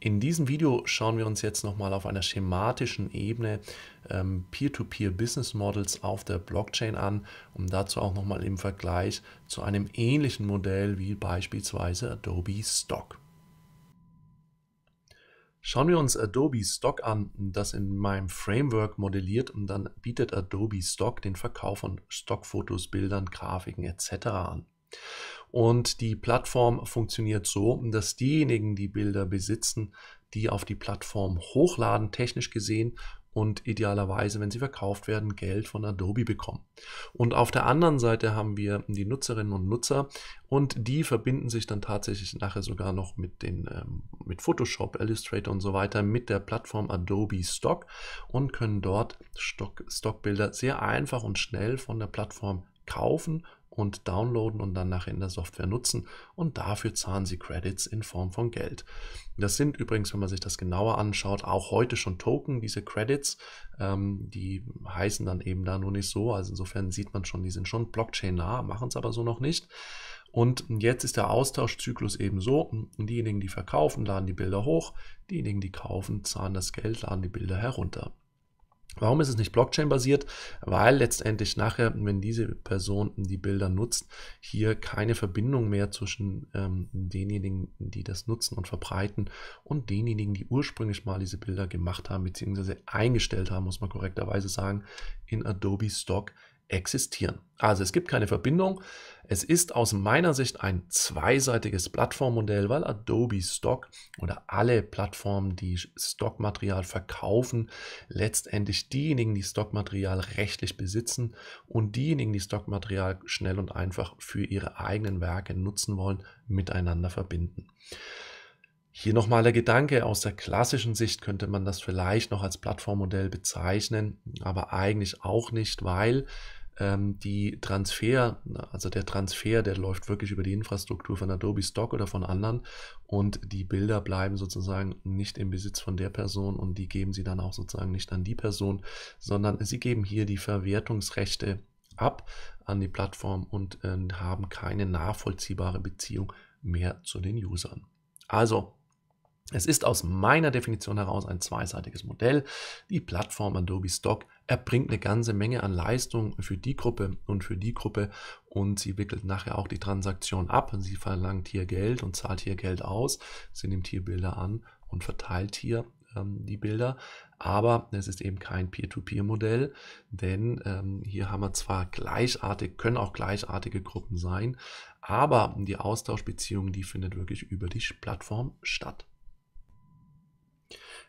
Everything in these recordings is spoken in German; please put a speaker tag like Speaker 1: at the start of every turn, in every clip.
Speaker 1: In diesem Video schauen wir uns jetzt nochmal auf einer schematischen Ebene ähm, Peer-to-Peer -Peer Business Models auf der Blockchain an, um dazu auch nochmal im Vergleich zu einem ähnlichen Modell wie beispielsweise Adobe Stock. Schauen wir uns Adobe Stock an, das in meinem Framework modelliert und dann bietet Adobe Stock den Verkauf von Stockfotos, Bildern, Grafiken etc. an. Und die Plattform funktioniert so, dass diejenigen, die Bilder besitzen, die auf die Plattform hochladen, technisch gesehen, und idealerweise, wenn sie verkauft werden, Geld von Adobe bekommen. Und auf der anderen Seite haben wir die Nutzerinnen und Nutzer und die verbinden sich dann tatsächlich nachher sogar noch mit den ähm, mit Photoshop, Illustrator und so weiter mit der Plattform Adobe Stock und können dort Stock, Stockbilder sehr einfach und schnell von der Plattform kaufen und downloaden und dann nachher in der Software nutzen und dafür zahlen sie Credits in Form von Geld. Das sind übrigens, wenn man sich das genauer anschaut, auch heute schon Token, diese Credits, ähm, die heißen dann eben da nur nicht so, also insofern sieht man schon, die sind schon Blockchain-nah, machen es aber so noch nicht. Und jetzt ist der Austauschzyklus eben so, diejenigen, die verkaufen, laden die Bilder hoch, diejenigen, die kaufen, zahlen das Geld, laden die Bilder herunter. Warum ist es nicht Blockchain-basiert? Weil letztendlich nachher, wenn diese Person die Bilder nutzt, hier keine Verbindung mehr zwischen ähm, denjenigen, die das nutzen und verbreiten und denjenigen, die ursprünglich mal diese Bilder gemacht haben bzw. eingestellt haben, muss man korrekterweise sagen, in Adobe Stock existieren. Also es gibt keine Verbindung. Es ist aus meiner Sicht ein zweiseitiges Plattformmodell, weil Adobe Stock oder alle Plattformen, die Stockmaterial verkaufen, letztendlich diejenigen, die Stockmaterial rechtlich besitzen und diejenigen, die Stockmaterial schnell und einfach für ihre eigenen Werke nutzen wollen, miteinander verbinden. Hier nochmal der Gedanke, aus der klassischen Sicht könnte man das vielleicht noch als Plattformmodell bezeichnen, aber eigentlich auch nicht, weil ähm, die Transfer, also der Transfer, der läuft wirklich über die Infrastruktur von Adobe Stock oder von anderen und die Bilder bleiben sozusagen nicht im Besitz von der Person und die geben sie dann auch sozusagen nicht an die Person, sondern sie geben hier die Verwertungsrechte ab an die Plattform und äh, haben keine nachvollziehbare Beziehung mehr zu den Usern. Also, es ist aus meiner Definition heraus ein zweiseitiges Modell. Die Plattform Adobe Stock erbringt eine ganze Menge an Leistung für die Gruppe und für die Gruppe und sie wickelt nachher auch die Transaktion ab. Sie verlangt hier Geld und zahlt hier Geld aus. Sie nimmt hier Bilder an und verteilt hier ähm, die Bilder. Aber es ist eben kein Peer-to-Peer-Modell, denn ähm, hier haben wir zwar gleichartig, können auch gleichartige Gruppen sein, aber die Austauschbeziehung, die findet wirklich über die Plattform statt.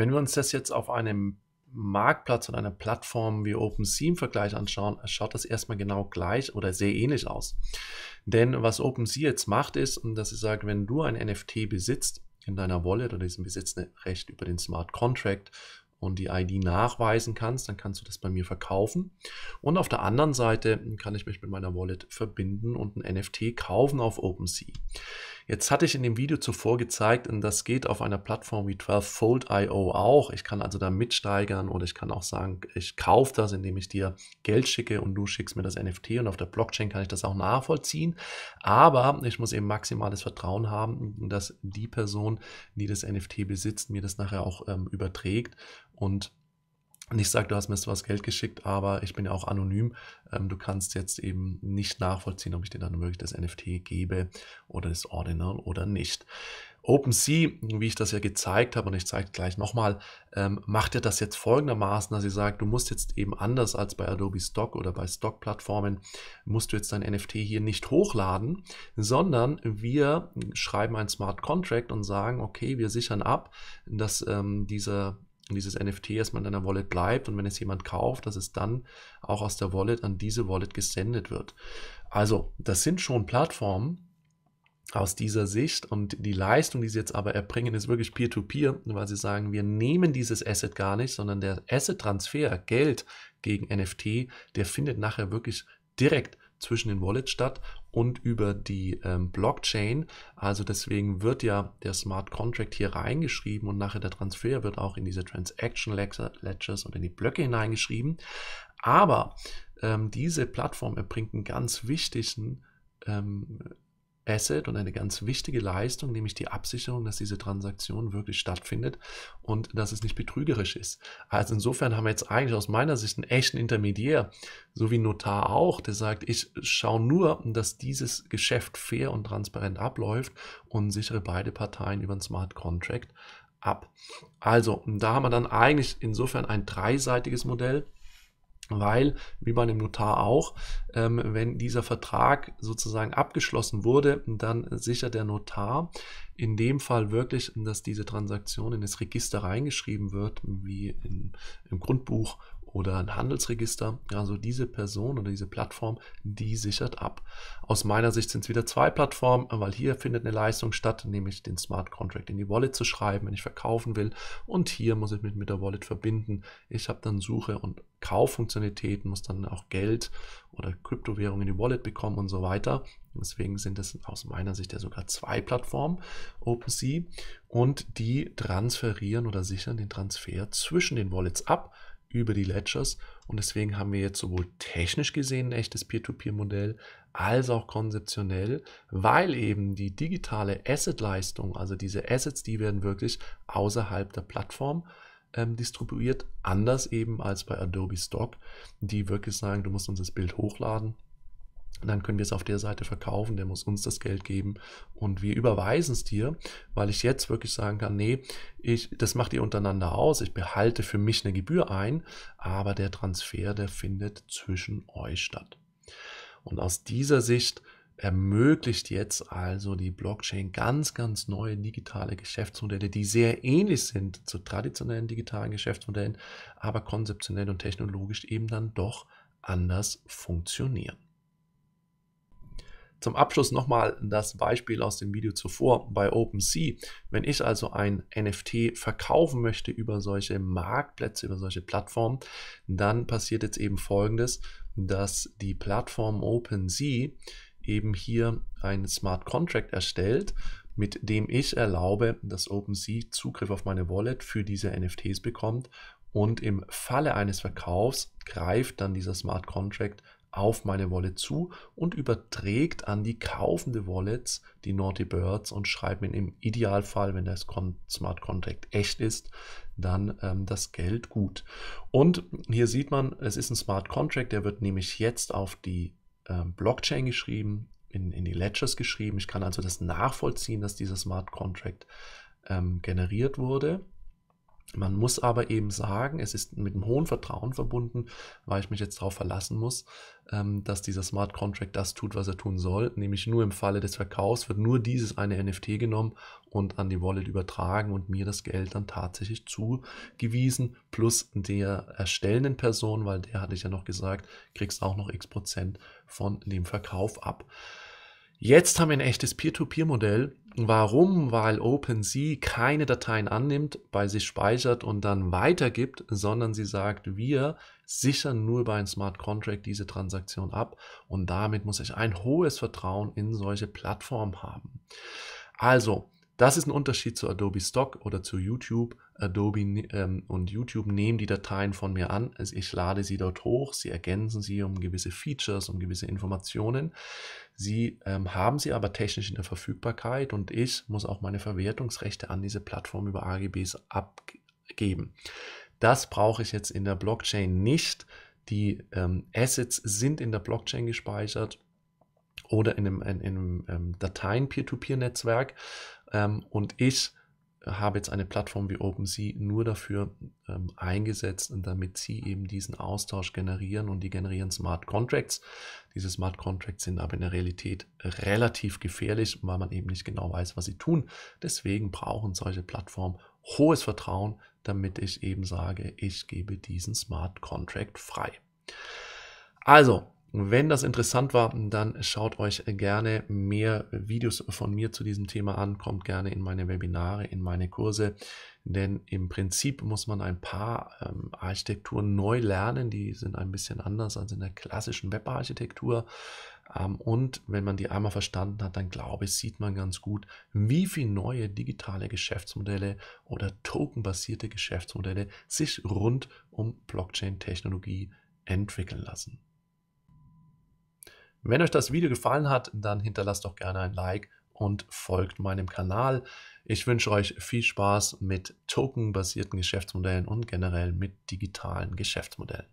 Speaker 1: Wenn wir uns das jetzt auf einem Marktplatz und einer Plattform wie OpenSea im Vergleich anschauen, schaut das erstmal genau gleich oder sehr ähnlich aus. Denn was OpenSea jetzt macht ist, dass sie sagt, wenn du ein NFT besitzt in deiner Wallet oder diesen Besitzrecht über den Smart Contract und die ID nachweisen kannst, dann kannst du das bei mir verkaufen. Und auf der anderen Seite kann ich mich mit meiner Wallet verbinden und ein NFT kaufen auf OpenSea. Jetzt hatte ich in dem Video zuvor gezeigt, und das geht auf einer Plattform wie 12 foldio auch. Ich kann also da mitsteigern oder ich kann auch sagen, ich kaufe das, indem ich dir Geld schicke und du schickst mir das NFT und auf der Blockchain kann ich das auch nachvollziehen. Aber ich muss eben maximales Vertrauen haben, dass die Person, die das NFT besitzt, mir das nachher auch ähm, überträgt und nicht sage, du hast mir jetzt was Geld geschickt, aber ich bin ja auch anonym. Ähm, du kannst jetzt eben nicht nachvollziehen, ob ich dir dann wirklich das NFT gebe oder das Ordinal oder nicht. OpenSea, wie ich das ja gezeigt habe, und ich zeige gleich nochmal, ähm, macht ja das jetzt folgendermaßen, dass sie sagt, du musst jetzt eben anders als bei Adobe Stock oder bei Stock-Plattformen, musst du jetzt dein NFT hier nicht hochladen, sondern wir schreiben ein Smart Contract und sagen, okay, wir sichern ab, dass ähm, dieser und dieses NFT erstmal in deiner Wallet bleibt und wenn es jemand kauft, dass es dann auch aus der Wallet an diese Wallet gesendet wird. Also, das sind schon Plattformen, aus dieser Sicht und die Leistung, die sie jetzt aber erbringen, ist wirklich peer-to-peer, -peer, weil sie sagen, wir nehmen dieses Asset gar nicht, sondern der Asset-Transfer, Geld gegen NFT, der findet nachher wirklich direkt zwischen den Wallets statt und über die ähm, Blockchain. Also deswegen wird ja der Smart Contract hier reingeschrieben und nachher der Transfer wird auch in diese Transaction Ledgers und in die Blöcke hineingeschrieben. Aber ähm, diese Plattform erbringt einen ganz wichtigen ähm, Asset und eine ganz wichtige Leistung, nämlich die Absicherung, dass diese Transaktion wirklich stattfindet und dass es nicht betrügerisch ist. Also insofern haben wir jetzt eigentlich aus meiner Sicht einen echten Intermediär, so wie Notar auch, der sagt, ich schaue nur, dass dieses Geschäft fair und transparent abläuft und sichere beide Parteien über einen Smart Contract ab. Also, da haben wir dann eigentlich insofern ein dreiseitiges Modell. Weil, wie bei einem Notar auch, ähm, wenn dieser Vertrag sozusagen abgeschlossen wurde, dann sichert der Notar in dem Fall wirklich, dass diese Transaktion in das Register reingeschrieben wird, wie im, im Grundbuch oder ein Handelsregister. Also diese Person oder diese Plattform, die sichert ab. Aus meiner Sicht sind es wieder zwei Plattformen, weil hier findet eine Leistung statt, nämlich den Smart Contract in die Wallet zu schreiben, wenn ich verkaufen will. Und hier muss ich mich mit der Wallet verbinden. Ich habe dann Suche und Kauffunktionalitäten, muss dann auch Geld oder Kryptowährungen in die Wallet bekommen und so weiter. Deswegen sind es aus meiner Sicht ja sogar zwei Plattformen, OpenSea, und die transferieren oder sichern den Transfer zwischen den Wallets ab über die Ledgers. Und deswegen haben wir jetzt sowohl technisch gesehen ein echtes Peer-to-Peer-Modell als auch konzeptionell, weil eben die digitale Asset-Leistung, also diese Assets, die werden wirklich außerhalb der Plattform ähm, distribuiert, anders eben als bei Adobe Stock, die wirklich sagen, du musst uns das Bild hochladen dann können wir es auf der Seite verkaufen, der muss uns das Geld geben und wir überweisen es dir, weil ich jetzt wirklich sagen kann, nee, ich, das macht ihr untereinander aus, ich behalte für mich eine Gebühr ein, aber der Transfer, der findet zwischen euch statt. Und aus dieser Sicht ermöglicht jetzt also die Blockchain ganz, ganz neue digitale Geschäftsmodelle, die sehr ähnlich sind zu traditionellen digitalen Geschäftsmodellen, aber konzeptionell und technologisch eben dann doch anders funktionieren. Zum Abschluss nochmal das Beispiel aus dem Video zuvor bei OpenSea. Wenn ich also ein NFT verkaufen möchte über solche Marktplätze, über solche Plattformen, dann passiert jetzt eben Folgendes, dass die Plattform OpenSea eben hier einen Smart Contract erstellt, mit dem ich erlaube, dass OpenSea Zugriff auf meine Wallet für diese NFTs bekommt und im Falle eines Verkaufs greift dann dieser Smart Contract auf meine Wallet zu und überträgt an die kaufende Wallet die Naughty Birds und schreibt mir im Idealfall, wenn das Smart Contract echt ist, dann ähm, das Geld gut. Und hier sieht man, es ist ein Smart Contract, der wird nämlich jetzt auf die äh, Blockchain geschrieben, in, in die Ledgers geschrieben. Ich kann also das nachvollziehen, dass dieser Smart Contract ähm, generiert wurde. Man muss aber eben sagen, es ist mit einem hohen Vertrauen verbunden, weil ich mich jetzt darauf verlassen muss, ähm, dass dieser Smart Contract das tut, was er tun soll. Nämlich nur im Falle des Verkaufs wird nur dieses eine NFT genommen und an die Wallet übertragen und mir das Geld dann tatsächlich zugewiesen. Plus der erstellenden Person, weil der hatte ich ja noch gesagt, kriegst auch noch x Prozent von dem Verkauf ab. Jetzt haben wir ein echtes Peer-to-Peer-Modell, Warum? Weil OpenSea keine Dateien annimmt, bei sich speichert und dann weitergibt, sondern sie sagt, wir sichern nur bei einem Smart Contract diese Transaktion ab und damit muss ich ein hohes Vertrauen in solche Plattformen haben. Also, das ist ein Unterschied zu Adobe Stock oder zu YouTube. Adobe ne-, ähm, und YouTube nehmen die Dateien von mir an. Also ich lade sie dort hoch, sie ergänzen sie um gewisse Features, um gewisse Informationen. Sie ähm, haben sie aber technisch in der Verfügbarkeit und ich muss auch meine Verwertungsrechte an diese Plattform über AGBs abgeben. Das brauche ich jetzt in der Blockchain nicht. Die ähm, Assets sind in der Blockchain gespeichert oder in einem, in einem ähm, Dateien-Peer-to-Peer-Netzwerk ähm, und ich habe jetzt eine Plattform wie OpenSea nur dafür ähm, eingesetzt, damit sie eben diesen Austausch generieren und die generieren Smart Contracts. Diese Smart Contracts sind aber in der Realität relativ gefährlich, weil man eben nicht genau weiß, was sie tun. Deswegen brauchen solche Plattformen hohes Vertrauen, damit ich eben sage, ich gebe diesen Smart Contract frei. Also, wenn das interessant war, dann schaut euch gerne mehr Videos von mir zu diesem Thema an, kommt gerne in meine Webinare, in meine Kurse, denn im Prinzip muss man ein paar ähm, Architekturen neu lernen, die sind ein bisschen anders als in der klassischen Webarchitektur. Ähm, und wenn man die einmal verstanden hat, dann glaube ich, sieht man ganz gut, wie viele neue digitale Geschäftsmodelle oder tokenbasierte Geschäftsmodelle sich rund um Blockchain-Technologie entwickeln lassen. Wenn euch das Video gefallen hat, dann hinterlasst doch gerne ein Like und folgt meinem Kanal. Ich wünsche euch viel Spaß mit tokenbasierten Geschäftsmodellen und generell mit digitalen Geschäftsmodellen.